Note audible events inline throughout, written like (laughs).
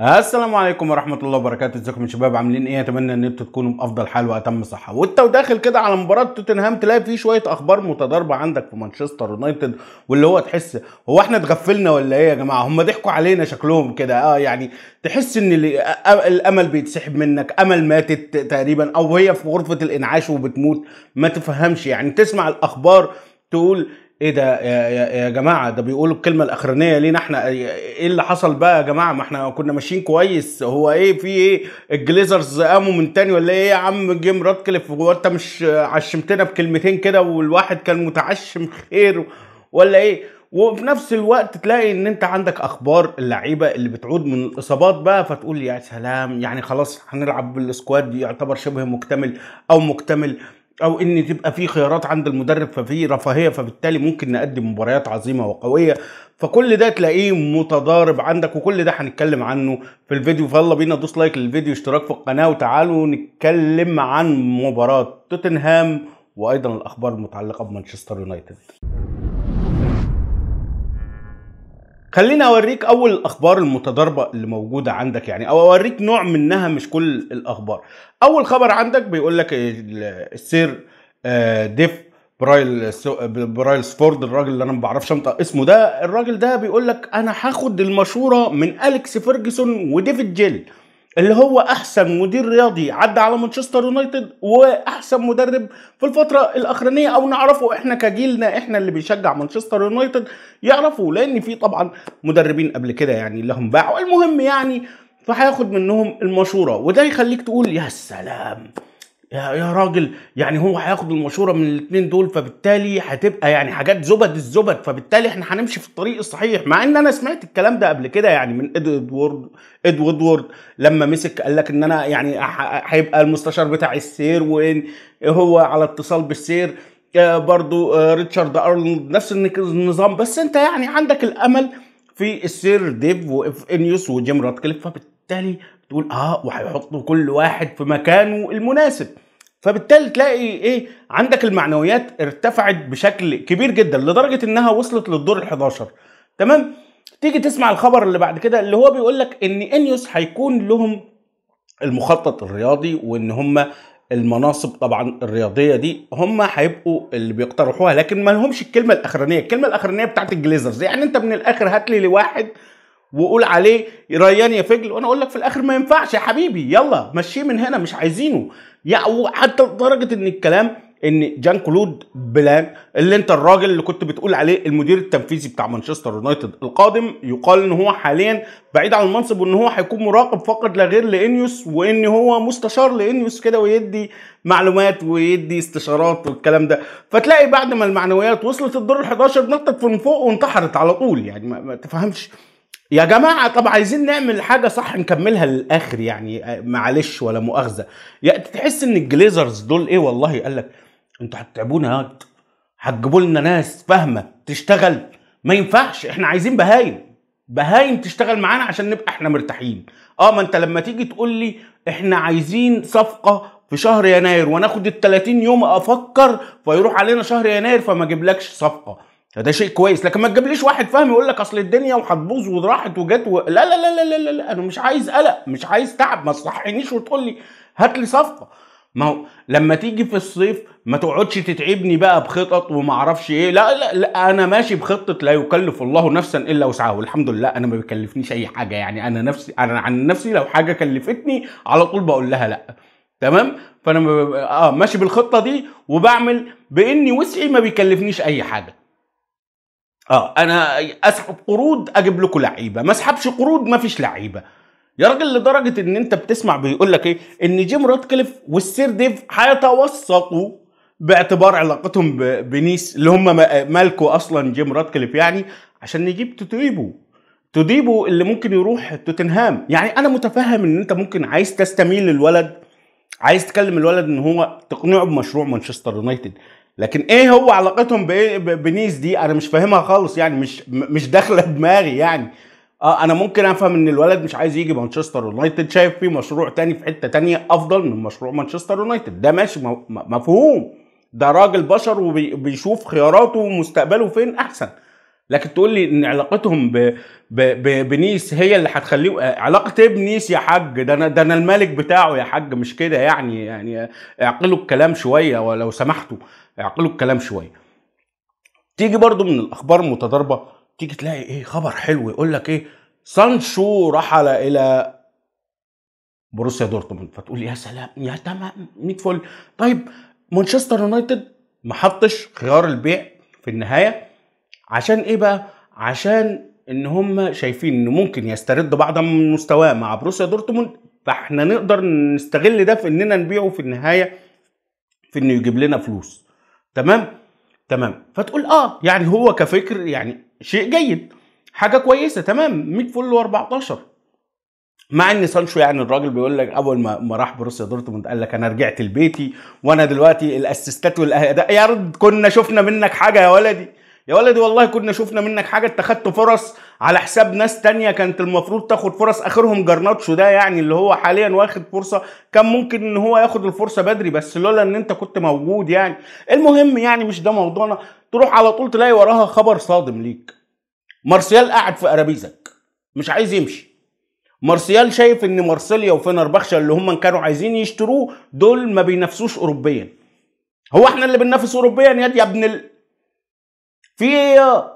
السلام عليكم ورحمه الله وبركاته ازيكم يا شباب عاملين ايه اتمنى ان انتوا تكونوا بافضل حال واتم صحه وانت وداخل كده على مباراه توتنهام تلاقي فيه شويه اخبار متضاربه عندك في مانشستر يونايتد واللي هو تحس هو احنا اتغفلنا ولا ايه يا جماعه هم ضحكوا علينا شكلهم كده اه يعني تحس ان الامل بيتسحب منك امل ماتت تقريبا او هي في غرفه الانعاش وبتموت ما تفهمش يعني تسمع الاخبار تقول ايه ده يا, يا, يا جماعه ده بيقولوا الكلمه الاخرانيه لينا احنا ايه اللي حصل بقى يا جماعه ما احنا كنا ماشيين كويس هو ايه في ايه الجليزرز قاموا من تاني ولا ايه يا عم جيم راتكليف وانت مش عشمتنا بكلمتين كده والواحد كان متعشم خير ولا ايه وفي نفس الوقت تلاقي ان انت عندك اخبار اللعيبه اللي بتعود من الاصابات بقى فتقول يا سلام يعني خلاص هنلعب بالسكواد يعتبر شبه مكتمل او مكتمل او ان تبقى في خيارات عند المدرب ففي رفاهيه فبالتالي ممكن نقدم مباريات عظيمه وقويه فكل ده تلاقيه متضارب عندك وكل ده هنتكلم عنه في الفيديو فيلا بينا دوس لايك للفيديو اشتراك في القناه وتعالوا نتكلم عن مباراه توتنهام وايضا الاخبار المتعلقه بمانشستر يونايتد خليني اوريك اول الاخبار المتضاربه اللي موجوده عندك يعني او اوريك نوع منها مش كل الاخبار اول خبر عندك بيقول لك السير آه، ديف برايل فورد الراجل اللي انا ما بعرفش انطق اسمه ده الراجل ده بيقول لك انا هاخد المشوره من اليكس فيرجسون وديفيد جيل اللي هو احسن مدير رياضي عدى على مانشستر يونايتد واحسن مدرب في الفتره الاخرانيه او نعرفه احنا كجيلنا احنا اللي بيشجع مانشستر يونايتد يعرفوا لان في طبعا مدربين قبل كده يعني لهم باعوا المهم يعني فهياخد منهم المشوره وده يخليك تقول يا سلام يا راجل يعني هو هياخد المشوره من الاثنين دول فبالتالي هتبقى يعني حاجات زبد الزبد فبالتالي احنا هنمشي في الطريق الصحيح مع ان انا سمعت الكلام ده قبل كده يعني من ادوارد اد وورد لما مسك قال لك ان انا يعني هيبقى المستشار بتاع السير وان هو على اتصال بالسير آه، برضو آه، ريتشارد ارنولد نفس النظام بس انت يعني عندك الامل في السير ديف وإف انيوس وجيم راتكليف فبالتالي تقول اه وهيحطوا كل واحد في مكانه المناسب فبالتالي تلاقي ايه عندك المعنويات ارتفعت بشكل كبير جدا لدرجه انها وصلت للدور ال11 تمام تيجي تسمع الخبر اللي بعد كده اللي هو بيقول لك ان انيوس هيكون لهم المخطط الرياضي وان هم المناصب طبعا الرياضيه دي هم هيبقوا اللي بيقترحوها لكن ما لهمش الكلمه الاخرانيه الكلمه الاخرانيه بتاعت الجليزرز يعني انت من الاخر هات لي واحد وقول عليه ريان يا فجل وانا اقول لك في الاخر ما ينفعش يا حبيبي يلا مشيه من هنا مش عايزينه يا حتى لدرجه ان الكلام ان جان كلود بلان اللي انت الراجل اللي كنت بتقول عليه المدير التنفيذي بتاع مانشستر يونايتد القادم يقال ان هو حاليا بعيد عن المنصب وان هو هيكون مراقب فقط لا غير لانيوس وان هو مستشار لانيوس كده ويدي معلومات ويدي استشارات والكلام ده فتلاقي بعد ما المعنويات وصلت الدور ال11 نطت من فوق وانتحرت على طول يعني ما تفهمش يا جماعه طب عايزين نعمل حاجه صح نكملها للاخر يعني معلش ولا مؤاخذه يا تحس ان الجليزرز دول ايه والله قال لك انتوا هتتعبونا هتجيبوا لنا ناس فاهمه تشتغل ما ينفعش احنا عايزين بهايم بهايم تشتغل معانا عشان نبقى احنا مرتاحين اه ما انت لما تيجي تقول لي احنا عايزين صفقه في شهر يناير وناخد ال 30 يوم افكر فيروح علينا شهر يناير فما اجيبلكش صفقه فده شيء كويس لكن ما تجيبليش واحد فاهم يقول لك اصل الدنيا وهتبوظ وراحت وجت و... لا, لا لا لا لا لا انا مش عايز قلق مش عايز تعب ما تصحينيش وتقول لي هات لي صفقه ما هو لما تيجي في الصيف ما تقعدش تتعبني بقى بخطط وما اعرفش ايه لا, لا لا انا ماشي بخطه لا يكلف الله نفسا الا وسعها والحمد لله انا ما بيكلفنيش اي حاجه يعني انا نفسي انا عن نفسي لو حاجه كلفتني على طول بقول لها لا تمام فانا اه ماشي بالخطه دي وبعمل باني وسعي ما بيكلفنيش اي حاجه اه انا اسحب قروض اجيب لكم لعيبه ما اسحبش قروض ما فيش لعيبه يا راجل لدرجه ان انت بتسمع بيقول لك ايه ان جيم راتكليف والسير ديف هيتوثقوا باعتبار علاقتهم بنيس اللي هم مالكوا اصلا جيم راتكليف يعني عشان نجيب تدريبه تديبو اللي ممكن يروح توتنهام يعني انا متفهم ان انت ممكن عايز تستميل للولد عايز تكلم الولد ان هو تقنعه بمشروع مانشستر يونايتد لكن ايه هو علاقتهم بنيس دي انا مش فاهمها خالص يعني مش مش داخله دماغي يعني اه انا ممكن افهم ان الولد مش عايز يجي مانشستر يونايتد شايف فيه مشروع تاني في حته تانية افضل من مشروع مانشستر يونايتد ده ماشي مفهوم ده راجل بشر وبيشوف خياراته ومستقبله فين احسن لكن تقول لي ان علاقتهم ب... ب... ب... بنيس هي اللي هتخليه آه، علاقه ايه بنيس يا حاج ده انا ده انا الملك بتاعه يا حاج مش كده يعني يعني اعقلوا الكلام شويه ولو سمحتوا يعقلوا الكلام شويه تيجي برضو من الاخبار المتضاربه تيجي تلاقي ايه خبر حلو يقول لك ايه سانشو رحل الى بروسيا دورتموند فتقول يا سلام يا تمام 100 فل طيب مانشستر يونايتد ما حطش خيار البيع في النهايه عشان ايه بقى عشان ان هم شايفين إنه ممكن يسترد بعض من مستواه مع بروسيا دورتموند فاحنا نقدر نستغل ده في اننا نبيعه في النهايه في انه يجيب لنا فلوس تمام تمام فتقول اه يعني هو كفكر يعني شيء جيد حاجه كويسه تمام 100 فل و14 مع ان سانشو يعني الراجل بيقول لك اول ما ما راح بروسيا دورتموند قال لك انا رجعت لبيتي وانا دلوقتي الاسيستات والاهداف يا رد كنا شفنا منك حاجه يا ولدي يا ولدي والله كنا شفنا منك حاجه انت خدت فرص على حساب ناس تانية كانت المفروض تاخد فرص اخرهم جرناتشو ده يعني اللي هو حاليا واخد فرصه كان ممكن ان هو ياخد الفرصه بدري بس لولا ان انت كنت موجود يعني المهم يعني مش ده موضوعنا تروح على طول تلاقي وراها خبر صادم ليك مارسيال قاعد في ارابيزك مش عايز يمشي مارسيال شايف ان مارسيليا وفينربخشة اللي هم كانوا عايزين يشتروه دول ما بينافسوش اوروبيا هو احنا اللي بننافس اوروبيا يا ابن ال... في ايه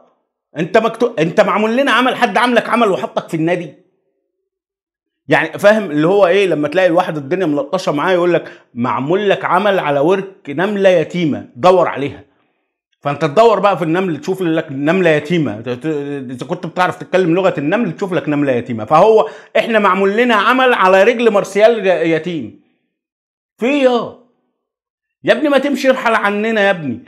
انت مكتوب انت معمول لنا عمل حد عاملك عمل وحطك في النادي يعني فاهم اللي هو ايه لما تلاقي الواحد الدنيا ملطشه معاه يقول لك معمول لك عمل على ورك نمله يتيمه دور عليها فانت تدور بقى في النمل تشوف لك نمله يتيمه اذا كنت بتعرف تتكلم لغه النمل تشوف لك نمله يتيمه فهو احنا معمول لنا عمل على رجل مارسيال يتيم في إيه يا يا ابني ما تمشي ارحل عننا يا ابني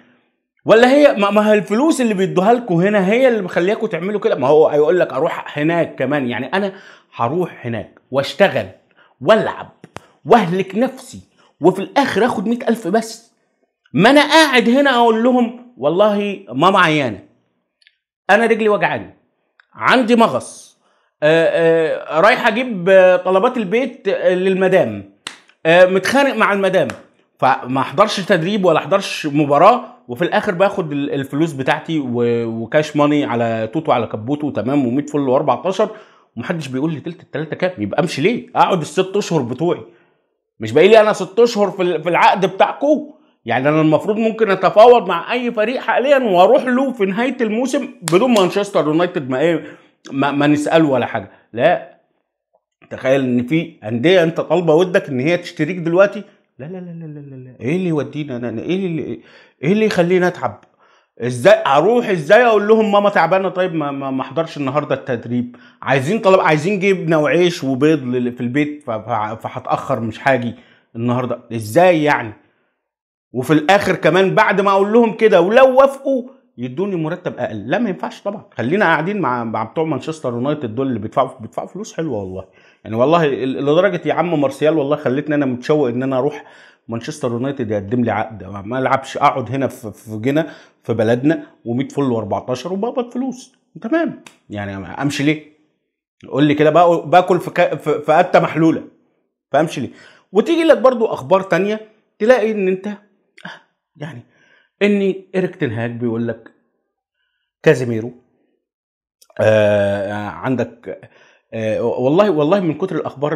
ولا هي ما هي الفلوس اللي بيدوها لكم هنا هي اللي مخلياكم تعملوا كده ما هو هيقول لك اروح هناك كمان يعني انا هروح هناك واشتغل والعب واهلك نفسي وفي الاخر اخد مئة الف بس ما انا قاعد هنا اقول لهم والله ماما عيانه انا رجلي وجعاني عندي مغص آه، آه، رايح اجيب آه، طلبات البيت للمدام متخانق مع المدام فما احضرش تدريب ولا احضرش مباراه وفي الاخر باخد الفلوس بتاعتي وكاش ماني على توتو على كبوتو تمام و100 فل و14 ومحدش بيقول لي تلت التلاته كام يبقى امشي ليه؟ اقعد الست اشهر بتوعي مش باقي لي انا ست اشهر في العقد بتاعكم يعني انا المفروض ممكن اتفاوض مع اي فريق حاليا واروح له في نهايه الموسم بدون مانشستر يونايتد ما ايه ما, ما نساله ولا حاجه لا تخيل ان في انديه انت طالبه ودك ان هي تشتريك دلوقتي لا لا لا لا لا لا ايه اللي يودينا انا ايه اللي ايه اللي يخليني اتعب ازاي اروح ازاي اقول لهم ماما تعبانه طيب ما ما احضرش النهارده التدريب عايزين طلب عايزين جبنه وعيش وبيض في البيت فهتاخر مش هاجي النهارده ازاي يعني وفي الاخر كمان بعد ما اقول لهم كده ولو وافقوا يدوني مرتب اقل لا ما ينفعش طبعا خلينا قاعدين مع مع بتوع مانشستر يونايتد دول اللي بيدفعوا بيدفعوا فلوس حلوه والله يعني والله لدرجه يا عم مارسيال والله خلتني انا متشوق ان انا اروح مانشستر يونايتد يقدم لي عقد ما العبش اقعد هنا في جنة في بلدنا و100 فل و14 وبقبض فلوس تمام يعني امشي ليه؟ قول لي كده باكل في كا... في قته محلوله فامشي ليه؟ وتيجي لك برضو اخبار تانية تلاقي ان انت آه، يعني ان ايريك تنهاج بيقول لك كازيميرو آه عندك آه، والله والله من كتر الاخبار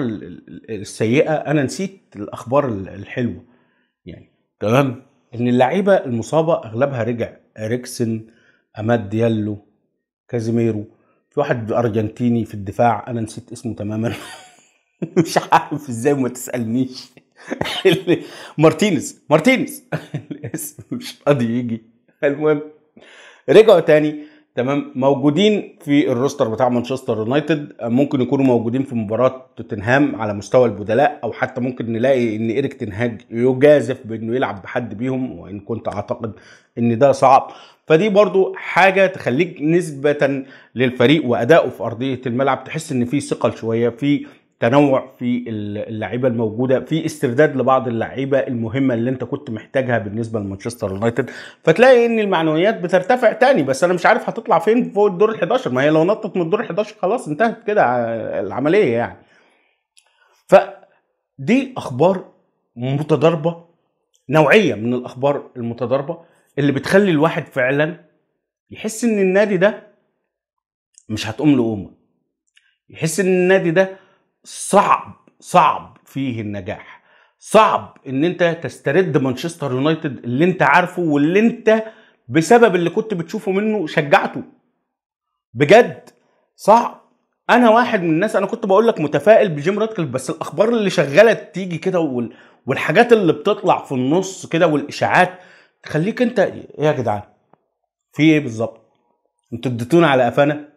السيئه انا نسيت الاخبار الحلوه يعني تمام ان اللعيبه المصابه اغلبها رجع اريكسن اماد ديالو كازيميرو في واحد ارجنتيني في الدفاع انا نسيت اسمه تماما (laughs) مش عارف ازاي وما تسالنيش (laughs) مارتينيز مارتينيز (laughs) الاسم مش قادر يجي المهم رجعوا تاني تمام موجودين في الروستر بتاع مانشستر يونايتد ممكن يكونوا موجودين في مباراه توتنهام على مستوى البدلاء او حتى ممكن نلاقي ان ايريك تنهاج يجازف بانه يلعب بحد بيهم وان كنت اعتقد ان ده صعب فدي برضو حاجة تخليك نسبة للفريق وأدائه في أرضية الملعب تحس إن في ثقل شوية في تنوع في اللعيبه الموجوده في استرداد لبعض اللعيبه المهمه اللي انت كنت محتاجها بالنسبه لمانشستر يونايتد فتلاقي ان المعنويات بترتفع تاني بس انا مش عارف هتطلع فين فوق الدور ال 11 ما هي لو نطت من الدور ال 11 خلاص انتهت كده العمليه يعني ف دي اخبار متضاربه نوعيه من الاخبار المتضاربه اللي بتخلي الواحد فعلا يحس ان النادي ده مش هتقوم له قومه يحس ان النادي ده صعب صعب فيه النجاح صعب ان انت تسترد مانشستر يونايتد اللي انت عارفه واللي انت بسبب اللي كنت بتشوفه منه شجعته بجد صعب انا واحد من الناس انا كنت بقول لك متفائل بجيم راتكليف بس الاخبار اللي شغاله تيجي كده وال... والحاجات اللي بتطلع في النص كده والاشاعات تخليك انت ايه يا جدعان في ايه بالظبط انتوا اديتونا على قفانا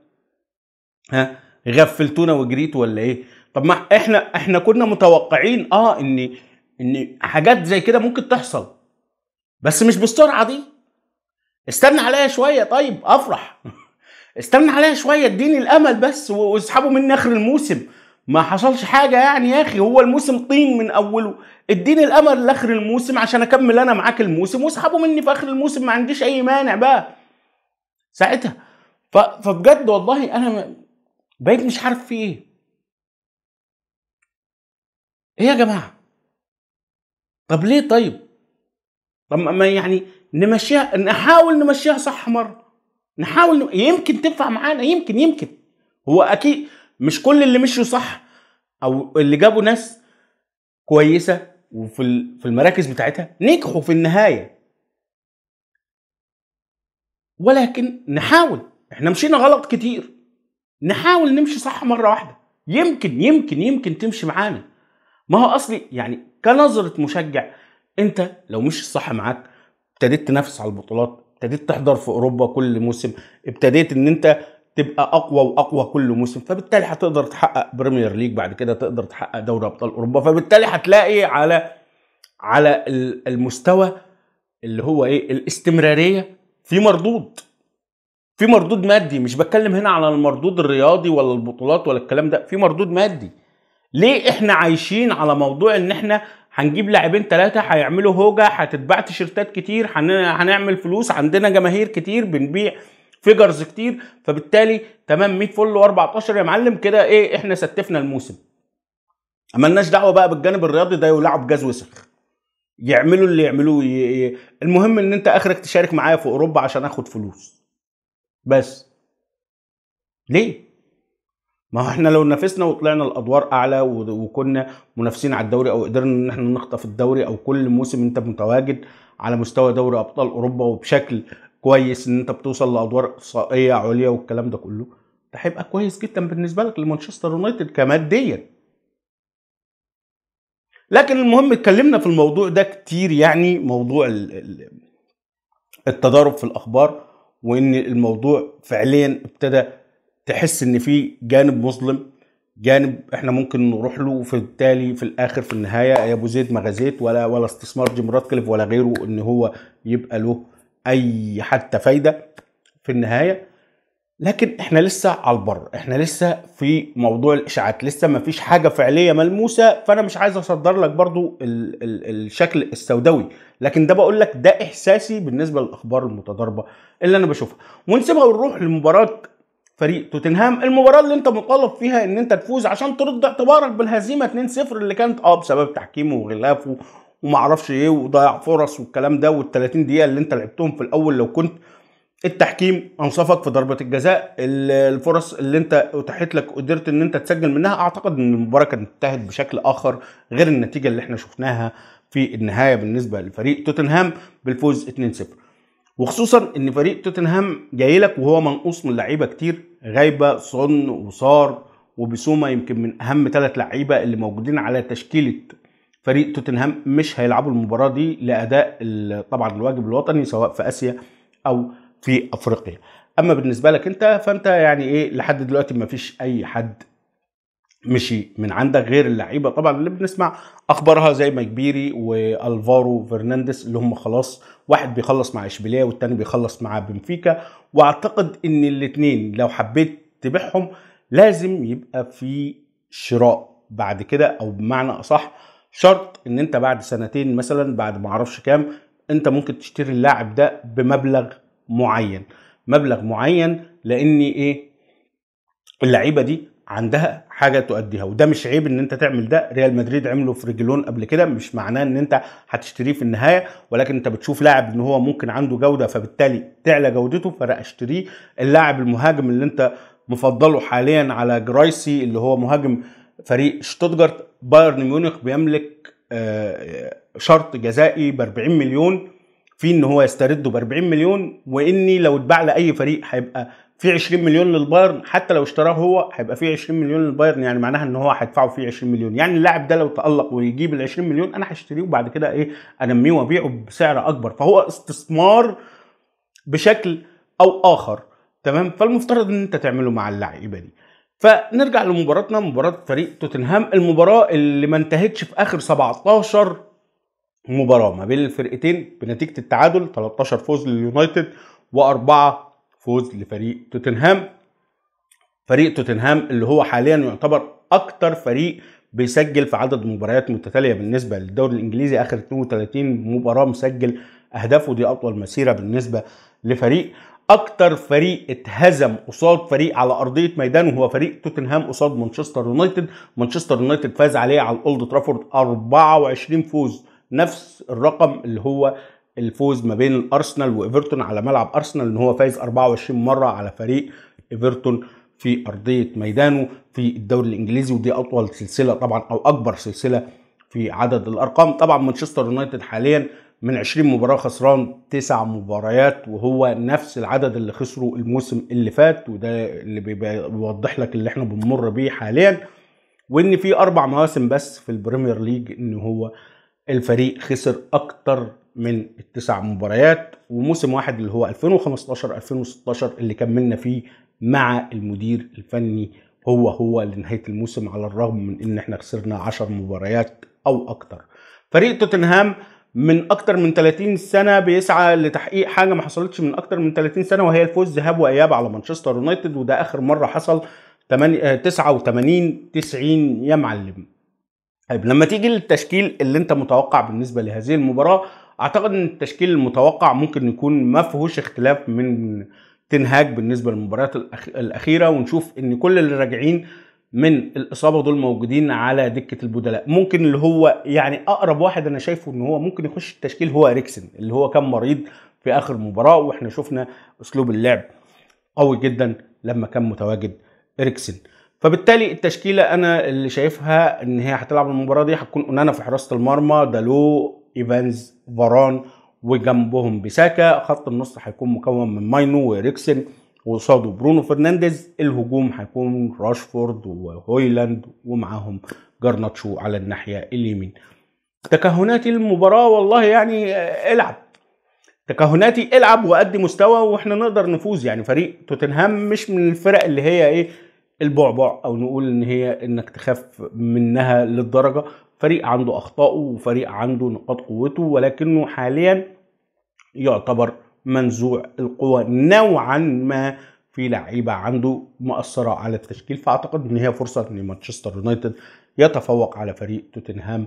ها غفلتونا وجريتوا ولا ايه طب ما احنا احنا كنا متوقعين اه ان ان حاجات زي كده ممكن تحصل بس مش بالسرعه دي استنى عليا شويه طيب افرح (laughs) استنى عليا شويه اديني الامل بس واسحبوا مني اخر الموسم ما حصلش حاجه يعني يا اخي هو الموسم طين من اوله اديني الامل لاخر الموسم عشان اكمل انا معاك الموسم واسحبوا مني في اخر الموسم ما عنديش اي مانع بقى ساعتها فبجد والله انا بقيت مش عارف في ايه ايه يا جماعه طب ليه طيب طب ما يعني نمشيها نحاول نمشيها صح مره نحاول نم... يمكن تنفع معانا يمكن يمكن هو اكيد مش كل اللي مشوا صح او اللي جابوا ناس كويسه وفي في المراكز بتاعتها نجحوا في النهايه ولكن نحاول احنا مشينا غلط كتير نحاول نمشي صح مره واحده يمكن يمكن يمكن تمشي معانا ما هو اصلي يعني كنظره مشجع انت لو مش الصح معاك ابتديت تنافس على البطولات ابتديت تحضر في اوروبا كل موسم ابتديت ان انت تبقى اقوى واقوى كل موسم فبالتالي هتقدر تحقق بريمير ليج بعد كده تقدر تحقق دوري ابطال اوروبا فبالتالي هتلاقي على على المستوى اللي هو ايه الاستمراريه في مردود في مردود مادي مش بتكلم هنا على المردود الرياضي ولا البطولات ولا الكلام ده في مردود مادي ليه احنا عايشين على موضوع ان احنا هنجيب لاعبين ثلاثة هيعملوا هوجة هتتباع تيشيرتات كتير هنعمل فلوس عندنا جماهير كتير بنبيع فيجرز كتير فبالتالي تمام 100 فل و14 يا معلم كده ايه احنا ستفنا الموسم مالناش دعوه بقى بالجانب الرياضي ده يولعوا بجاز وسخ يعملوا اللي يعملوه ي... ي... المهم ان انت اخرك تشارك معايا في اوروبا عشان اخد فلوس بس ليه ما هو احنا لو نافسنا وطلعنا الادوار اعلى وكنا منافسين على الدوري او قدرنا ان احنا نخطف الدوري او كل موسم انت متواجد على مستوى دوري ابطال اوروبا وبشكل كويس ان انت بتوصل لادوار اقصائيه عليا والكلام ده كله ده هيبقى كويس جدا بالنسبه لك لمانشستر يونايتد كماديا لكن المهم اتكلمنا في الموضوع ده كتير يعني موضوع التضارب في الاخبار وان الموضوع فعليا ابتدى تحس ان في جانب مظلم جانب احنا ممكن نروح له في التالي في الآخر في النهاية يا أبو زيد ما غزيت ولا ولا استثمار جيم راتكليف ولا غيره إن هو يبقى له أي حتى فايدة في النهاية لكن احنا لسه على البر احنا لسه في موضوع الاشاعات لسه ما فيش حاجه فعليه ملموسه فانا مش عايز اصدر لك برضو ال ال الشكل السوداوي لكن ده بقول لك ده احساسي بالنسبه للاخبار المتضاربه اللي انا بشوفها ونسيبها ونروح لمباراه فريق توتنهام المباراه اللي انت مطالب فيها ان انت تفوز عشان ترد اعتبارك بالهزيمه 2-0 اللي كانت اه بسبب تحكيمه وغلافه ومعرفش ايه وضيع فرص والكلام ده وال30 دقيقه اللي انت لعبتهم في الاول لو كنت التحكيم انصفك في ضربه الجزاء الفرص اللي انت اتاحت لك قدرت ان انت تسجل منها اعتقد ان المباراه كانت انتهت بشكل اخر غير النتيجه اللي احنا شفناها في النهايه بالنسبه لفريق توتنهام بالفوز 2-0 وخصوصا ان فريق توتنهام جاي لك وهو منقوص من لعيبه كتير غايبه صن وصار وبسوما يمكن من اهم ثلاث لعيبه اللي موجودين على تشكيله فريق توتنهام مش هيلعبوا المباراه دي لاداء طبعا الواجب الوطني سواء في اسيا او في افريقيا اما بالنسبه لك انت فانت يعني ايه لحد دلوقتي ما فيش اي حد مشي من عندك غير اللعيبه طبعا اللي بنسمع اخبارها زي ما كبيري والفارو فرنانديز اللي هم خلاص واحد بيخلص مع اشبيليه والتاني بيخلص مع بنفيكا واعتقد ان الاثنين لو حبيت تبيعهم لازم يبقى في شراء بعد كده او بمعنى اصح شرط ان انت بعد سنتين مثلا بعد ما اعرفش كام انت ممكن تشتري اللاعب ده بمبلغ معين مبلغ معين لان ايه اللعيبه دي عندها حاجه تؤديها وده مش عيب ان انت تعمل ده ريال مدريد عمله في رجلون قبل كده مش معناه ان انت هتشتريه في النهايه ولكن انت بتشوف لاعب ان هو ممكن عنده جوده فبالتالي تعلى جودته فرق اشتريه اللاعب المهاجم اللي انت مفضله حاليا على جرايسي اللي هو مهاجم فريق شتوتجارت بايرن ميونخ بيملك آه، شرط جزائي ب 40 مليون في ان هو يسترده ب 40 مليون واني لو اتباع لاي فريق هيبقى في 20 مليون للبايرن حتى لو اشتراه هو هيبقى في 20 مليون للبايرن يعني معناها ان هو هيدفعوا فيه 20 مليون يعني اللاعب ده لو تالق ويجيب ال 20 مليون انا هشتريه وبعد كده ايه انميه وابيعه بسعر اكبر فهو استثمار بشكل او اخر تمام فالمفترض ان انت تعمله مع اللعيبه دي فنرجع لمباراتنا مباراه فريق توتنهام المباراه اللي ما انتهتش في اخر 17 مباراه ما بين الفرقتين بنتيجه التعادل 13 فوز لليونايتد واربعه فوز لفريق توتنهام فريق توتنهام اللي هو حاليا يعتبر اكتر فريق بيسجل في عدد مباريات متتاليه بالنسبه للدوري الانجليزي اخر 32 مباراه مسجل اهداف ودي اطول مسيره بالنسبه لفريق اكتر فريق اتهزم قصاد فريق على ارضيه ميدانه هو فريق توتنهام قصاد مانشستر يونايتد مانشستر يونايتد فاز عليه على الاولد ترافورد 24 فوز نفس الرقم اللي هو الفوز ما بين الارسنال وايفرتون على ملعب ارسنال ان هو فايز 24 مره على فريق ايفرتون في ارضيه ميدانه في الدوري الانجليزي ودي اطول سلسله طبعا او اكبر سلسله في عدد الارقام طبعا مانشستر يونايتد حاليا من 20 مباراه خسران 9 مباريات وهو نفس العدد اللي خسره الموسم اللي فات وده اللي بيوضح لك اللي احنا بنمر بيه حاليا وان في اربع مواسم بس في البريمير ليج ان هو الفريق خسر اكتر من التسع مباريات وموسم واحد اللي هو 2015 2016 اللي كملنا فيه مع المدير الفني هو هو لنهايه الموسم على الرغم من ان احنا خسرنا 10 مباريات او اكتر فريق توتنهام من اكتر من 30 سنه بيسعى لتحقيق حاجه ما حصلتش من اكتر من 30 سنه وهي الفوز ذهاب واياب على مانشستر يونايتد وده اخر مره حصل 89 90 آه، يا معلم طيب لما تيجي للتشكيل اللي انت متوقع بالنسبه لهذه المباراه اعتقد ان التشكيل المتوقع ممكن يكون ما فيهوش اختلاف من تنهاج بالنسبه للمباريات الاخيره ونشوف ان كل اللي راجعين من الاصابه دول موجودين على دكه البدلاء ممكن اللي هو يعني اقرب واحد انا شايفه ان هو ممكن يخش التشكيل هو اريكسن اللي هو كان مريض في اخر مباراه واحنا شفنا اسلوب اللعب قوي جدا لما كان متواجد اريكسن فبالتالي التشكيله انا اللي شايفها ان هي هتلعب المباراه دي هتكون انانا في حراسه المرمى دالو ايفانز فاران وجنبهم بساكا خط النص هيكون مكون من ماينو وريكسن وقصاده برونو فرنانديز الهجوم هيكون راشفورد وهويلاند ومعاهم جرناتشو على الناحيه اليمين تكهنات المباراه والله يعني آه، العب تكهناتي العب وادي مستوى واحنا نقدر نفوز يعني فريق توتنهام مش من الفرق اللي هي ايه البعبع او نقول ان هي انك تخاف منها للدرجه فريق عنده اخطائه وفريق عنده نقاط قوته ولكنه حاليا يعتبر منزوع القوى نوعا ما في لعيبه عنده مؤثره على التشكيل فاعتقد ان هي فرصه ان مانشستر يونايتد يتفوق على فريق توتنهام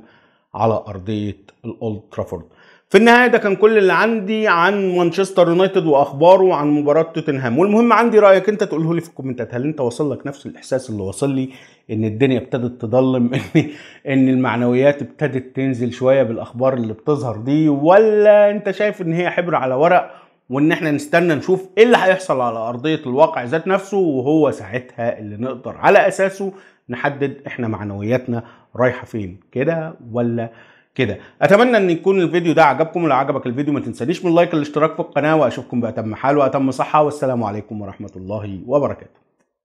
على ارضيه الاولد ترافورد في النهاية ده كان كل اللي عندي عن مانشستر يونايتد وأخباره وعن مباراة توتنهام والمهم عندي رأيك أنت تقوله لي في الكومنتات هل أنت وصل لك نفس الإحساس اللي وصل لي إن الدنيا ابتدت تضلم (laughs) إن إن المعنويات ابتدت تنزل شوية بالأخبار اللي بتظهر دي ولا أنت شايف إن هي حبر على ورق وإن إحنا نستنى نشوف إيه اللي هيحصل على أرضية الواقع ذات نفسه وهو ساعتها اللي نقدر على أساسه نحدد إحنا معنوياتنا رايحة فين كده ولا كده اتمنى ان يكون الفيديو ده عجبكم لو عجبك الفيديو ما تنسانيش من لايك والاشتراك في القناه واشوفكم باتم حال واتم صحه والسلام عليكم ورحمه الله وبركاته